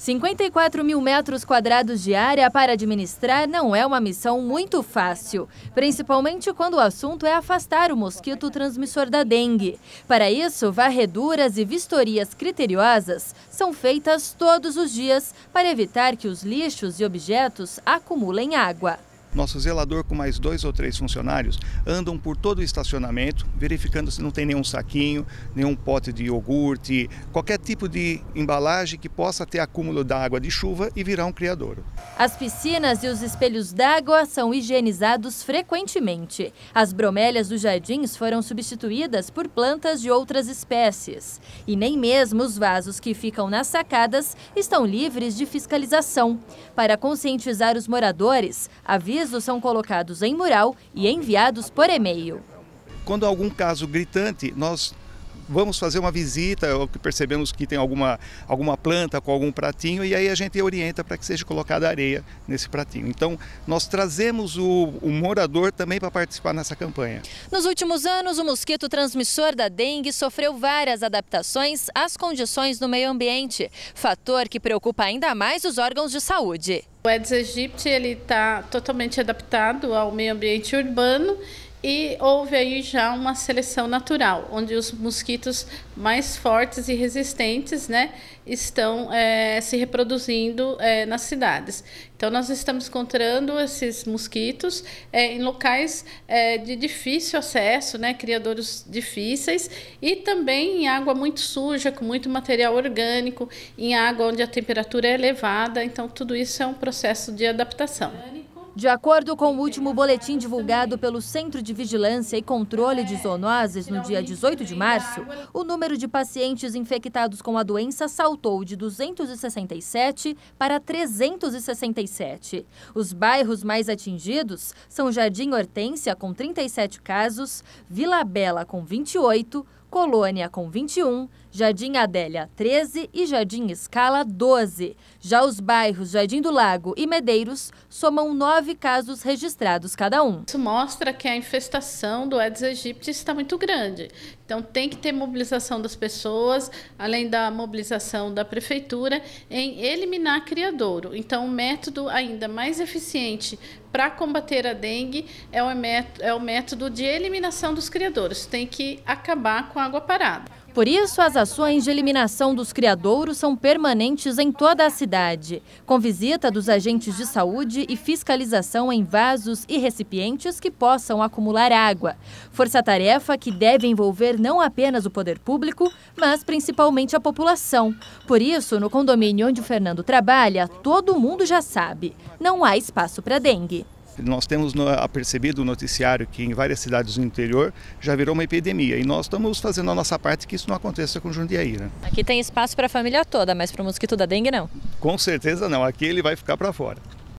54 mil metros quadrados de área para administrar não é uma missão muito fácil, principalmente quando o assunto é afastar o mosquito transmissor da dengue. Para isso, varreduras e vistorias criteriosas são feitas todos os dias para evitar que os lixos e objetos acumulem água. Nosso zelador com mais dois ou três funcionários andam por todo o estacionamento, verificando se não tem nenhum saquinho, nenhum pote de iogurte, qualquer tipo de embalagem que possa ter acúmulo d'água de chuva e virar um criadouro. As piscinas e os espelhos d'água são higienizados frequentemente. As bromélias dos jardins foram substituídas por plantas de outras espécies. E nem mesmo os vasos que ficam nas sacadas estão livres de fiscalização. Para conscientizar os moradores, a vida avisos são colocados em mural e enviados por e-mail. Quando algum caso gritante, nós vamos fazer uma visita, ou que percebemos que tem alguma, alguma planta com algum pratinho, e aí a gente orienta para que seja colocada areia nesse pratinho. Então, nós trazemos o, o morador também para participar nessa campanha. Nos últimos anos, o mosquito transmissor da dengue sofreu várias adaptações às condições do meio ambiente, fator que preocupa ainda mais os órgãos de saúde. O Aedes aegypti está totalmente adaptado ao meio ambiente urbano e houve aí já uma seleção natural, onde os mosquitos mais fortes e resistentes né, estão é, se reproduzindo é, nas cidades. Então, nós estamos encontrando esses mosquitos é, em locais de difícil acesso, né, criadores difíceis, e também em água muito suja, com muito material orgânico, em água onde a temperatura é elevada. Então, tudo isso é um processo de adaptação. De acordo com o último boletim divulgado pelo Centro de Vigilância e Controle de Zoonoses no dia 18 de março, o número de pacientes infectados com a doença saltou de 267 para 367. Os bairros mais atingidos são Jardim Hortência, com 37 casos, Vila Bela, com 28, Colônia com 21, Jardim Adélia 13 e Jardim Escala 12. Já os bairros Jardim do Lago e Medeiros somam nove casos registrados cada um. Isso mostra que a infestação do Aedes aegypti está muito grande. Então tem que ter mobilização das pessoas, além da mobilização da prefeitura, em eliminar criadouro. Então o método ainda mais eficiente para combater a dengue é, é o, método, de eliminação dos criadores. Tem que acabar com a água parada. Por isso, as ações de eliminação dos criadouros são permanentes em toda a cidade, com visita dos agentes de saúde e fiscalização em vasos e recipientes que possam acumular água. Força-tarefa que deve envolver não apenas o poder público, mas principalmente a população. Por isso, no condomínio onde o Fernando trabalha, todo mundo já sabe: não há espaço para dengue nós temos apercebido o noticiário que em várias cidades do interior já virou uma epidemia e nós estamos fazendo a nossa parte que isso não aconteça com Jundiaí. Né? Aqui tem espaço para a família toda, mas para o mosquito da dengue não? Com certeza não, aqui ele vai ficar para fora.